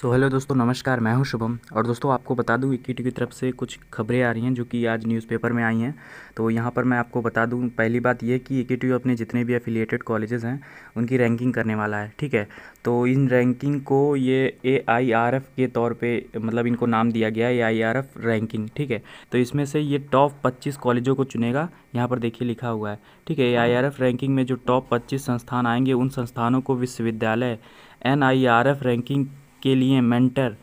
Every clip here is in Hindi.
सो हेलो दोस्तों नमस्कार मैं हूं शुभम और दोस्तों आपको बता दूं इक्विटी की तरफ से कुछ खबरें आ रही हैं जो कि आज न्यूज़पेपर में आई हैं तो यहां पर मैं आपको बता दूं पहली बात यह कि इक्विटी अपने जितने भी एफिलिएटेड कॉलेजेस हैं उनकी रैंकिंग करने वाला है ठीक है तो इन रैंकिंग को ये ए के तौर पर मतलब इनको नाम दिया गया है ए रैंकिंग ठीक है तो इसमें से ये टॉप पच्चीस कॉलेजों को चुनेगा यहाँ पर देखिए लिखा हुआ है ठीक है ए रैंकिंग में जो टॉप पच्चीस संस्थान आएंगे उन संस्थानों को विश्वविद्यालय एन रैंकिंग के लिए मेंटर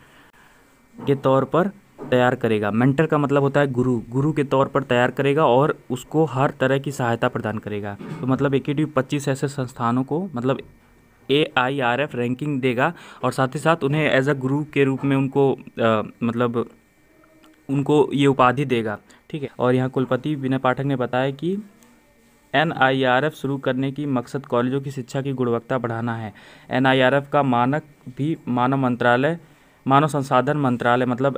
के तौर पर तैयार करेगा मेंटर का मतलब होता है गुरु गुरु के तौर पर तैयार करेगा और उसको हर तरह की सहायता प्रदान करेगा तो मतलब ए के पच्चीस ऐसे संस्थानों को मतलब A I R F ranking देगा और साथ ही साथ उन्हें एज अ गुरु के रूप में उनको आ, मतलब उनको ये उपाधि देगा ठीक है और यहाँ कुलपति विनय पाठक ने बताया कि एफ़ शुरू करने की मकसद कॉलेजों की शिक्षा की गुणवत्ता बढ़ाना है एफ़ का मानक भी मानव मंत्रालय मानव संसाधन मंत्रालय मतलब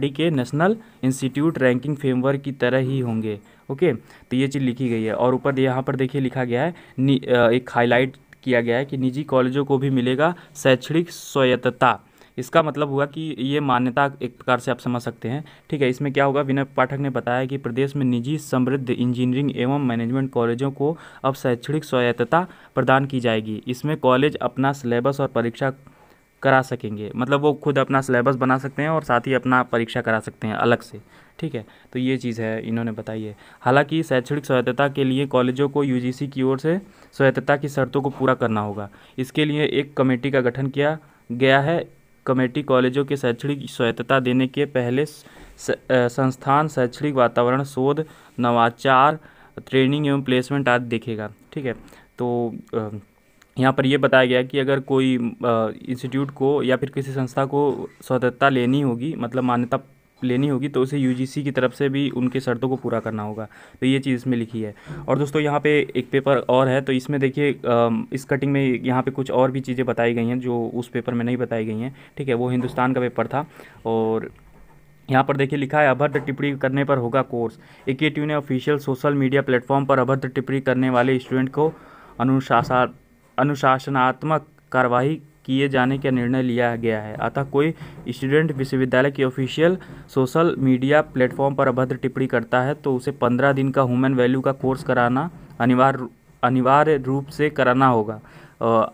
डी के नेशनल इंस्टीट्यूट रैंकिंग फ्रेमवर्क की तरह ही होंगे ओके तो ये चीज़ लिखी गई है और ऊपर यहाँ पर देखिए लिखा गया है एक हाईलाइट किया गया है कि निजी कॉलेजों को भी मिलेगा शैक्षणिक स्वायत्तता इसका मतलब हुआ कि ये मान्यता एक प्रकार से आप समझ सकते हैं ठीक है इसमें क्या होगा विनय पाठक ने बताया कि प्रदेश में निजी समृद्ध इंजीनियरिंग एवं मैनेजमेंट कॉलेजों को अब शैक्षणिक स्वायत्तता प्रदान की जाएगी इसमें कॉलेज अपना सिलेबस और परीक्षा करा सकेंगे मतलब वो खुद अपना सिलेबस बना सकते हैं और साथ ही अपना परीक्षा करा सकते हैं अलग से ठीक है तो ये चीज़ है इन्होंने बताई है हालांकि शैक्षणिक स्वायत्तता के लिए कॉलेजों को यूजीसी की ओर से स्वायत्तता की शर्तों को पूरा करना होगा इसके लिए एक कमेटी का गठन किया गया है कमेटी कॉलेजों के शैक्षणिक स्वायत्तता देने के पहले संस्थान शैक्षणिक वातावरण शोध नवाचार ट्रेनिंग एवं प्लेसमेंट आदि देखेगा ठीक है तो यहाँ पर यह बताया गया कि अगर कोई इंस्टीट्यूट को या फिर किसी संस्था को स्वतंत्रता लेनी होगी मतलब मान्यता लेनी होगी तो उसे यू की तरफ से भी उनके शर्तों को पूरा करना होगा तो ये चीज़ इसमें लिखी है और दोस्तों यहाँ पे एक पेपर और है तो इसमें देखिए इस कटिंग में यहाँ पे कुछ और भी चीज़ें बताई गई हैं जो उस पेपर में नहीं बताई गई हैं ठीक है वो हिंदुस्तान का पेपर था और यहाँ पर देखिए लिखा है अभद्र टिप्पणी करने पर होगा कोर्स ए के ने ऑफिशियल सोशल मीडिया प्लेटफॉर्म पर अभद्र टिप्पणी करने वाले स्टूडेंट को अनुशासन अनुशासनात्मक कार्रवाई किए जाने का निर्णय लिया गया है अतः कोई स्टूडेंट विश्वविद्यालय की ऑफिशियल सोशल मीडिया प्लेटफॉर्म पर अभद्र टिप्पणी करता है तो उसे पंद्रह दिन का ह्यूमन वैल्यू का कोर्स कराना अनिवार्य अनिवार्य रूप से कराना होगा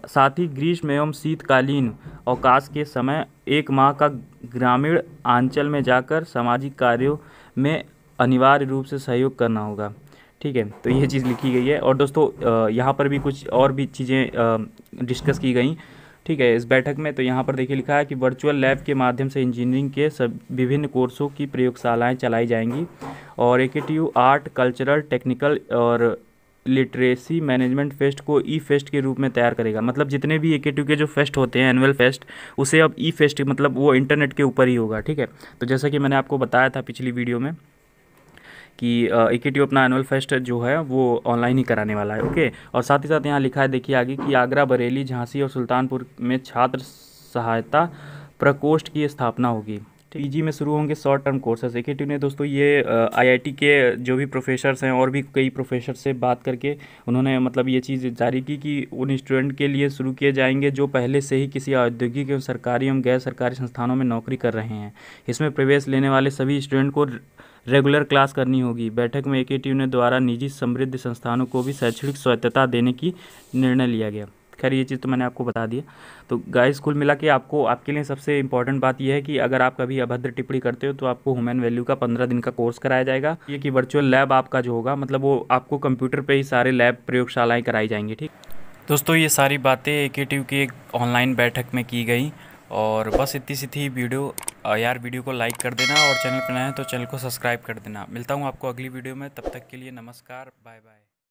साथ ही ग्रीष्म एवं शीतकालीन अवकाश के समय एक माह का ग्रामीण आंचल में जाकर सामाजिक कार्यों में अनिवार्य रूप से सहयोग करना होगा ठीक है तो ये चीज़ लिखी गई है और दोस्तों यहाँ पर भी कुछ और भी चीज़ें डिस्कस की गई ठीक है इस बैठक में तो यहाँ पर देखिए लिखा है कि वर्चुअल लैब के माध्यम से इंजीनियरिंग के सब विभिन्न कोर्सों की प्रयोगशालाएं चलाई जाएंगी और एकेटिव आर्ट कल्चरल टेक्निकल और लिटरेसी मैनेजमेंट फेस्ट को ई फेस्ट के रूप में तैयार करेगा मतलब जितने भी ए के जो फेस्ट होते हैं एनुअल फेस्ट उसे अब ई फेस्ट मतलब वो इंटरनेट के ऊपर ही होगा ठीक है तो जैसा कि मैंने आपको बताया था पिछली वीडियो में कि इक्विटी अपना एनुअल फेस्ट जो है वो ऑनलाइन ही कराने वाला है ओके और साथ ही साथ यहाँ लिखा है देखिए आगे कि आगरा बरेली झांसी और सुल्तानपुर में छात्र सहायता प्रकोष्ठ की स्थापना होगी पीजी में शुरू होंगे शॉर्ट टर्म कोर्सेज टी ने दोस्तों ये आईआईटी के जो भी प्रोफेसर्स हैं और भी कई प्रोफेसर से बात करके उन्होंने मतलब ये चीज़ जारी की कि उन स्टूडेंट के लिए शुरू किए जाएंगे जो पहले से ही किसी औद्योगिक एवं सरकारी एवं गैर सरकारी संस्थानों में नौकरी कर रहे हैं इसमें प्रवेश लेने वाले सभी स्टूडेंट को रेगुलर क्लास करनी होगी बैठक में ए ने द्वारा निजी समृद्ध संस्थानों को भी शैक्षणिक स्वायत्तता देने की निर्णय लिया गया खैर ये चीज़ तो मैंने आपको बता दिया तो गाय स्कूल मिला के आपको आपके लिए सबसे इंपॉर्टेंट बात यह है कि अगर आप कभी अभद्र टिप्पणी करते हो तो आपको ह्यूमन वैल्यू का पंद्रह दिन का कोर्स कराया जाएगा ये कि वर्चुअल लैब आपका जो होगा मतलब वो आपको कंप्यूटर पर ही सारे लैब प्रयोगशालाएँ कराई जाएंगी ठीक दोस्तों ये सारी बातें ए की एक ऑनलाइन बैठक में की गई और बस इतनी सी थी वीडियो यार वीडियो को लाइक कर देना और चैनल पर नए हैं तो चैनल को सब्सक्राइब कर देना मिलता हूँ आपको अगली वीडियो में तब तक के लिए नमस्कार बाय बाय